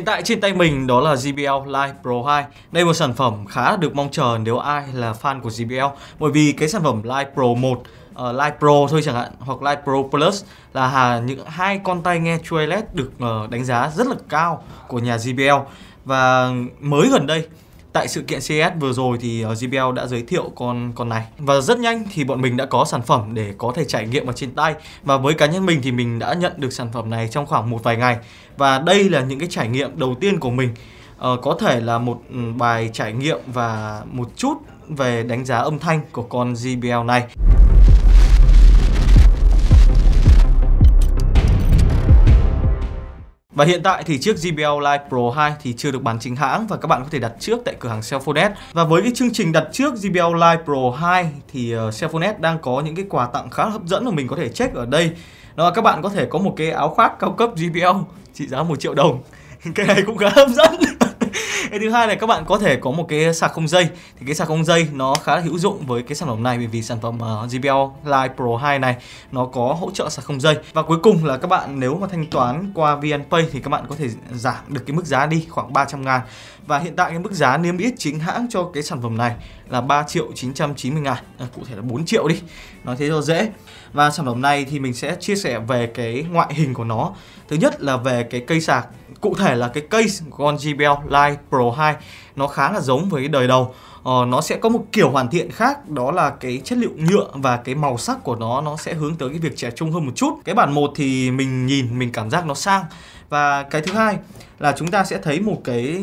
Hiện tại trên tay mình đó là JBL Live Pro 2. Đây một sản phẩm khá được mong chờ nếu ai là fan của JBL bởi vì cái sản phẩm Live Pro 1 uh, Live Pro thôi chẳng hạn hoặc Live Pro Plus là hà, những hai con tai nghe True LED được uh, đánh giá rất là cao của nhà JBL và mới gần đây Tại sự kiện CES vừa rồi thì JBL ờ, đã giới thiệu con con này và rất nhanh thì bọn mình đã có sản phẩm để có thể trải nghiệm ở trên tay và với cá nhân mình thì mình đã nhận được sản phẩm này trong khoảng một vài ngày và đây là những cái trải nghiệm đầu tiên của mình ờ, có thể là một ừ, bài trải nghiệm và một chút về đánh giá âm thanh của con JBL này. Và hiện tại thì chiếc JBL Lite Pro 2 thì chưa được bán chính hãng và các bạn có thể đặt trước tại cửa hàng Cellphonet. Và với cái chương trình đặt trước JBL Lite Pro 2 thì ờ, Cellphonet đang có những cái quà tặng khá là hấp dẫn mà mình có thể check ở đây. Đó là các bạn có thể có một cái áo khoác cao cấp JBL trị giá 1 triệu đồng. cái này cũng khá hấp dẫn cái thứ hai là các bạn có thể có một cái sạc không dây thì cái sạc không dây nó khá là hữu dụng với cái sản phẩm này bởi vì sản phẩm JBL ờ, Live Pro 2 này nó có hỗ trợ sạc không dây và cuối cùng là các bạn nếu mà thanh toán qua VNPay thì các bạn có thể giảm được cái mức giá đi khoảng 300 ngàn và hiện tại cái mức giá niêm yết chính hãng cho cái sản phẩm này là 3 triệu 990 ngàn à, cụ thể là 4 triệu đi nói thế cho dễ và sản phẩm này thì mình sẽ chia sẻ về cái ngoại hình của nó thứ nhất là về cái cây sạc Cụ thể là cái case của con JBL Lite Pro 2 nó khá là giống với đời đầu ờ, nó sẽ có một kiểu hoàn thiện khác đó là cái chất liệu nhựa và cái màu sắc của nó nó sẽ hướng tới cái việc trẻ trung hơn một chút cái bản một thì mình nhìn mình cảm giác nó sang và cái thứ hai là chúng ta sẽ thấy một cái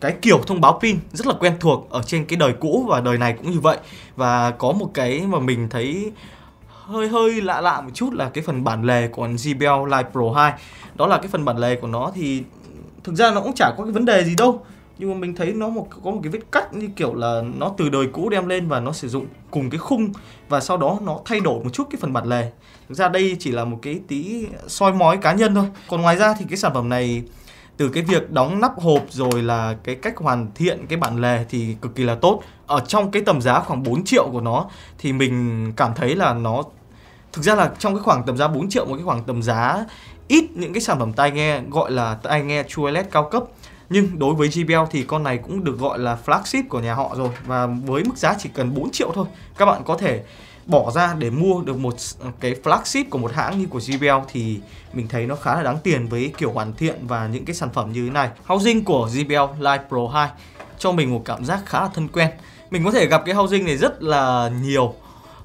cái kiểu thông báo pin rất là quen thuộc ở trên cái đời cũ và đời này cũng như vậy và có một cái mà mình thấy hơi hơi lạ lạ một chút là cái phần bản lề của JBL Lite Pro 2 đó là cái phần bản lề của nó thì thực ra nó cũng chả có cái vấn đề gì đâu nhưng mà mình thấy nó một có một cái vết cắt như kiểu là nó từ đời cũ đem lên và nó sử dụng cùng cái khung và sau đó nó thay đổi một chút cái phần bản lề thực ra đây chỉ là một cái tí soi mói cá nhân thôi còn ngoài ra thì cái sản phẩm này từ cái việc đóng nắp hộp rồi là cái cách hoàn thiện cái bản lề thì cực kỳ là tốt ở trong cái tầm giá khoảng 4 triệu của nó thì mình cảm thấy là nó thực ra là trong cái khoảng tầm giá 4 triệu một cái khoảng tầm giá ít những cái sản phẩm tai nghe gọi là tai nghe True LED cao cấp nhưng đối với JBL thì con này cũng được gọi là flagship của nhà họ rồi và với mức giá chỉ cần 4 triệu thôi các bạn có thể bỏ ra để mua được một cái flagship của một hãng như của JBL thì mình thấy nó khá là đáng tiền với kiểu hoàn thiện và những cái sản phẩm như thế này. Housing của JBL Live Pro 2 cho mình một cảm giác khá là thân quen. Mình có thể gặp cái housing này rất là nhiều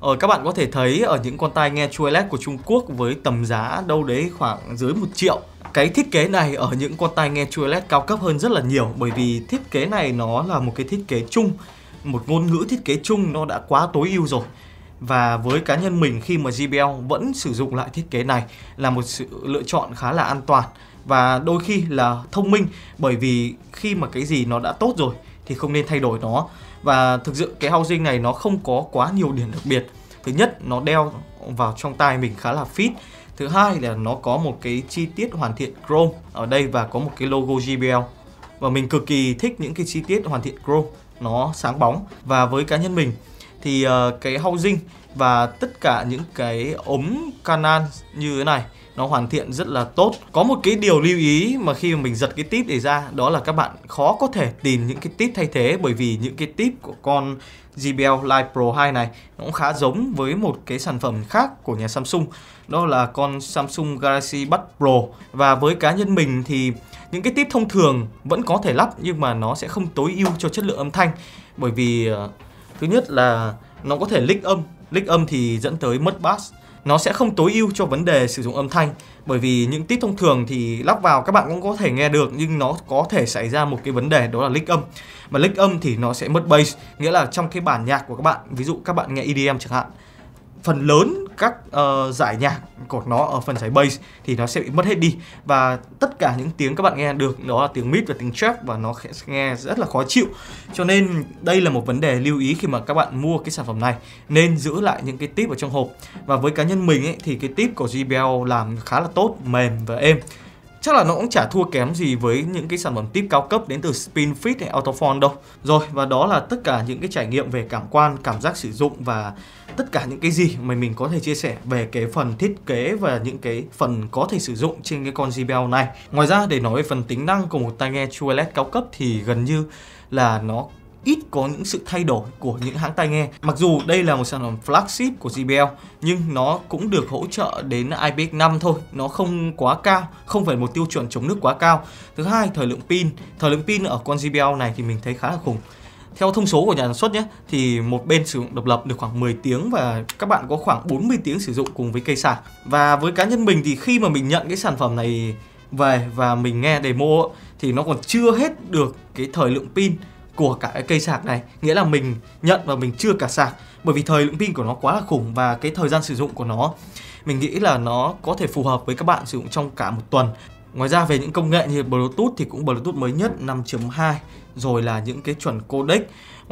Ờ, các bạn có thể thấy ở những con tai nghe True LED của Trung Quốc với tầm giá đâu đấy khoảng dưới 1 triệu cái thiết kế này ở những con tai nghe True LED cao cấp hơn rất là nhiều bởi vì thiết kế này nó là một cái thiết kế chung một ngôn ngữ thiết kế chung nó đã quá tối ưu rồi và với cá nhân mình khi mà JBL vẫn sử dụng lại thiết kế này là một sự lựa chọn khá là an toàn và đôi khi là thông minh bởi vì khi mà cái gì nó đã tốt rồi thì không nên thay đổi nó và thực sự cái housing này nó không có quá nhiều điểm đặc biệt thứ nhất nó đeo vào trong tai mình khá là fit thứ hai là nó có một cái chi tiết hoàn thiện chrome ở đây và có một cái logo JBL và mình cực kỳ thích những cái chi tiết hoàn thiện chrome nó sáng bóng và với cá nhân mình thì uh, cái housing và tất cả những cái ống canan như thế này nó hoàn thiện rất là tốt có một cái điều lưu ý mà khi mà mình giật cái tip để ra đó là các bạn khó có thể tìm những cái tip thay thế bởi vì những cái tip của con JBL Lite Pro 2 này nó cũng khá giống với một cái sản phẩm khác của nhà Samsung đó là con Samsung Galaxy Buds Pro và với cá nhân mình thì những cái tip thông thường vẫn có thể lắp nhưng mà nó sẽ không tối ưu cho chất lượng âm thanh bởi vì ờ, Thứ nhất là nó có thể lick âm, lick âm thì dẫn tới mất bass. Nó sẽ không tối ưu cho vấn đề sử dụng âm thanh bởi vì những tít thông thường thì lắp vào các bạn cũng có thể nghe được nhưng nó có thể xảy ra một cái vấn đề đó là lick âm. Mà lick âm thì nó sẽ mất bass, nghĩa là trong cái bản nhạc của các bạn, ví dụ các bạn nghe EDM chẳng hạn phần lớn các uh, giải nhạc của nó ở phần giải bass thì nó sẽ bị mất hết đi và tất cả những tiếng các bạn nghe được đó là tiếng mid và tiếng trap và nó nghe rất là khó chịu cho nên đây là một vấn đề lưu ý khi mà các bạn mua cái sản phẩm này nên giữ lại những cái tip ở trong hộp và với cá nhân mình ấy, thì cái tip của JBL làm khá là tốt mềm và êm chắc là nó cũng chả thua kém gì với những cái sản phẩm tip cao cấp đến từ Spinfit hay Autofon đâu. Rồi và đó là tất cả những cái trải nghiệm về cảm quan, cảm giác sử dụng và tất cả những cái gì mà mình có thể chia sẻ về cái phần thiết kế và những cái phần có thể sử dụng trên cái con JBL này. Ngoài ra để nói về phần tính năng của một tai nghe True e cao cấp thì gần như là nó ít có những sự thay đổi của những hãng tai nghe. Mặc dù đây là một sản phẩm flagship của JBL nhưng nó cũng được hỗ trợ đến IPX5 thôi, nó không quá cao, không phải một tiêu chuẩn chống nước quá cao. Thứ hai, thời lượng pin, thời lượng pin ở con JBL này thì mình thấy khá là khủng. Theo thông số của nhà sản xuất nhé, thì một bên sử dụng độc lập được khoảng 10 tiếng và các bạn có khoảng 40 tiếng sử dụng cùng với cây sạc. Và với cá nhân mình thì khi mà mình nhận cái sản phẩm này về và mình nghe demo thì nó còn chưa hết được cái thời lượng pin của cả cái cây sạc này nghĩa là mình nhận và mình chưa cả sạc bởi vì thời lượng pin của nó quá là khủng và cái thời gian sử dụng của nó mình nghĩ là nó có thể phù hợp với các bạn sử dụng trong cả một tuần Ngoài ra về những công nghệ như Bluetooth thì cũng Bluetooth mới nhất 5.2 rồi là những cái chuẩn codec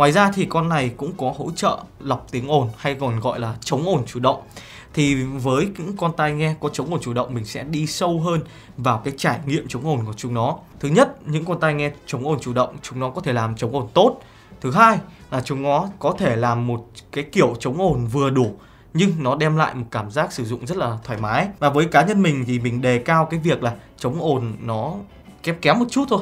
Ngoài ra thì con này cũng có hỗ trợ lọc tiếng ồn hay còn gọi là chống ồn chủ động. Thì với những con tai nghe có chống ồn chủ động mình sẽ đi sâu hơn vào cái trải nghiệm chống ồn của chúng nó. Thứ nhất, những con tai nghe chống ồn chủ động chúng nó có thể làm chống ồn tốt. Thứ hai là chúng nó có thể làm một cái kiểu chống ồn vừa đủ nhưng nó đem lại một cảm giác sử dụng rất là thoải mái và với cá nhân mình thì mình đề cao cái việc là chống ồn nó kém kém một chút thôi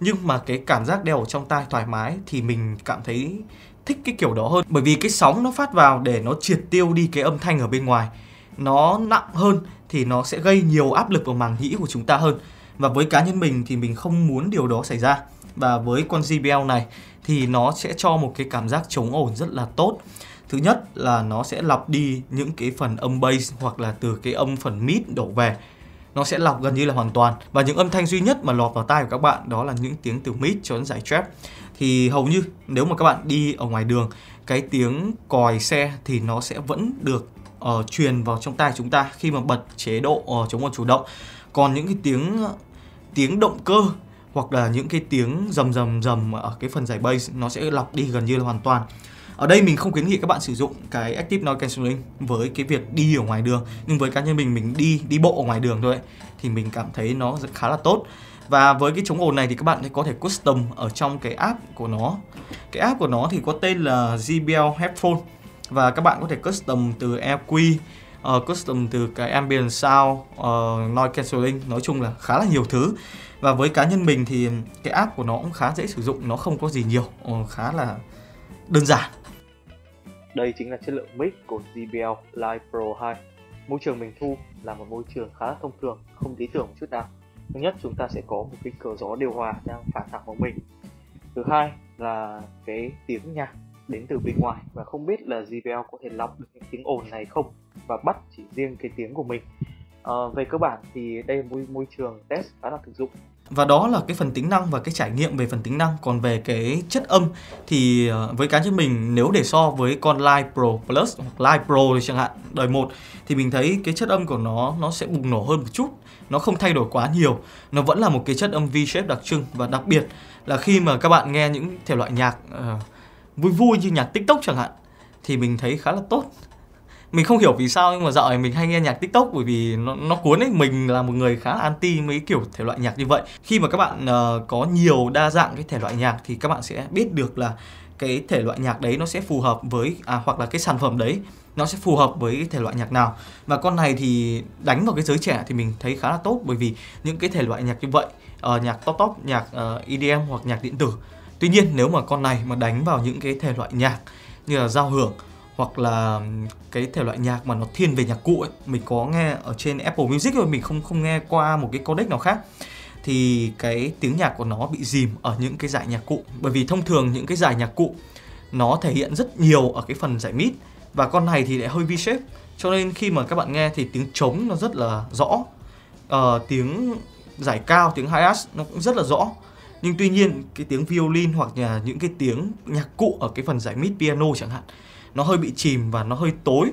nhưng mà cái cảm giác đeo ở trong tai thoải mái thì mình cảm thấy thích cái kiểu đó hơn bởi vì cái sóng nó phát vào để nó triệt tiêu đi cái âm thanh ở bên ngoài nó nặng hơn thì nó sẽ gây nhiều áp lực vào màng nhĩ của chúng ta hơn và với cá nhân mình thì mình không muốn điều đó xảy ra và với con JBL này thì nó sẽ cho một cái cảm giác chống ổn rất là tốt thứ nhất là nó sẽ lọc đi những cái phần âm bass hoặc là từ cái âm phần mid đổ về nó sẽ lọc gần như là hoàn toàn và những âm thanh duy nhất mà lọt vào tai của các bạn đó là những tiếng từ mid cho đến giải trap thì hầu như nếu mà các bạn đi ở ngoài đường cái tiếng còi xe thì nó sẽ vẫn được uh, truyền vào trong tai chúng ta khi mà bật chế độ uh, chống ồn chủ động còn những cái tiếng tiếng động cơ hoặc là những cái tiếng rầm rầm rầm ở cái phần giải bass nó sẽ lọc đi gần như là hoàn toàn ở đây mình không khuyến nghị các bạn sử dụng cái active noise cancelling với cái việc đi ở ngoài đường nhưng với cá nhân mình mình đi đi bộ ở ngoài đường thôi ấy, thì mình cảm thấy nó khá là tốt và với cái chống ồn này thì các bạn có thể custom ở trong cái app của nó cái app của nó thì có tên là JBL Headphone và các bạn có thể custom từ EQ uh, ờ, custom từ cái ambient sound, uh, noise cancelling, nói chung là khá là nhiều thứ. Và với cá nhân mình thì cái app của nó cũng khá dễ sử dụng, nó không có gì nhiều, uh, khá là đơn giản. Đây chính là chất lượng mic của JBL Live Pro 2. Môi trường mình thu là một môi trường khá thông thường, không lý tưởng một chút nào. Thứ nhất chúng ta sẽ có một cái cửa gió điều hòa đang phản thẳng vào mình. Thứ hai là cái tiếng nhạc đến từ bên ngoài và không biết là JBL có thể lọc được những tiếng ồn này không và bắt chỉ riêng cái tiếng của mình. À, về cơ bản thì đây là môi, môi trường test khá là thực dụng và đó là cái phần tính năng và cái trải nghiệm về phần tính năng còn về cái chất âm thì ờ, với cá nhân mình nếu để so với con Live Pro Plus hoặc Live Pro thì chẳng hạn đời một thì mình thấy cái chất âm của nó nó sẽ bùng nổ hơn một chút nó không thay đổi quá nhiều nó vẫn là một cái chất âm V-shape đặc trưng và đặc biệt là khi mà các bạn nghe những thể loại nhạc uh, vui vui như nhạc TikTok chẳng hạn thì mình thấy khá là tốt mình không hiểu vì sao nhưng mà dạo này mình hay nghe nhạc tiktok bởi vì nó, nó cuốn ấy mình là một người khá là anti mấy kiểu thể loại nhạc như vậy khi mà các bạn uh, có nhiều đa dạng cái thể loại nhạc thì các bạn sẽ biết được là cái thể loại nhạc đấy nó sẽ phù hợp với à, hoặc là cái sản phẩm đấy nó sẽ phù hợp với cái thể loại nhạc nào và con này thì đánh vào cái giới trẻ thì mình thấy khá là tốt bởi vì những cái thể loại nhạc như vậy uh, nhạc top top nhạc uh, ờ, EDM hoặc nhạc điện tử tuy nhiên nếu mà con này mà đánh vào những cái thể loại nhạc như là giao hưởng hoặc là cái thể loại nhạc mà nó thiên về nhạc cụ ấy mình có nghe ở trên Apple Music rồi mình không không nghe qua một cái codec nào khác thì cái tiếng nhạc của nó bị dìm ở những cái giải nhạc cụ bởi vì thông thường những cái giải nhạc cụ nó thể hiện rất nhiều ở cái phần giải mid và con này thì lại hơi V-shape cho nên khi mà các bạn nghe thì tiếng trống nó rất là rõ ờ, tiếng giải cao tiếng hi hat nó cũng rất là rõ nhưng tuy nhiên cái tiếng violin hoặc là những cái tiếng nhạc cụ ở cái phần giải mid piano chẳng hạn nó hơi bị chìm và nó hơi tối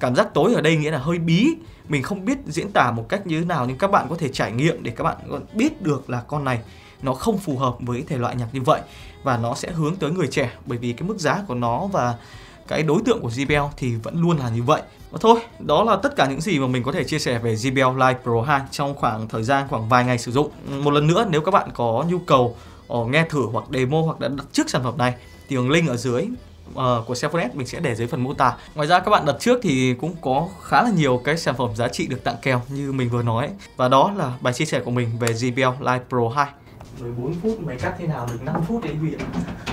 cảm giác tối ở đây nghĩa là hơi bí mình không biết diễn tả một cách như thế nào nhưng các bạn có thể trải nghiệm để các bạn biết được là con này nó không phù hợp với thể loại nhạc như vậy và nó sẽ hướng tới người trẻ bởi vì cái mức giá của nó và cái đối tượng của JBL thì vẫn luôn là như vậy. Và thôi, đó là tất cả những gì mà mình có thể chia sẻ về JBL Live Pro 2 trong khoảng thời gian khoảng vài ngày sử dụng. Một lần nữa, nếu các bạn có nhu cầu ờ, nghe thử hoặc demo hoặc đã đặt trước sản phẩm này thì đường link ở dưới uh, của Sephora mình sẽ để dưới phần mô tả. Ngoài ra các bạn đặt trước thì cũng có khá là nhiều cái sản phẩm giá trị được tặng kèo như mình vừa nói. Và đó là bài chia sẻ của mình về JBL Live Pro 2. Rồi phút mày cắt thế nào được 5 phút đấy vì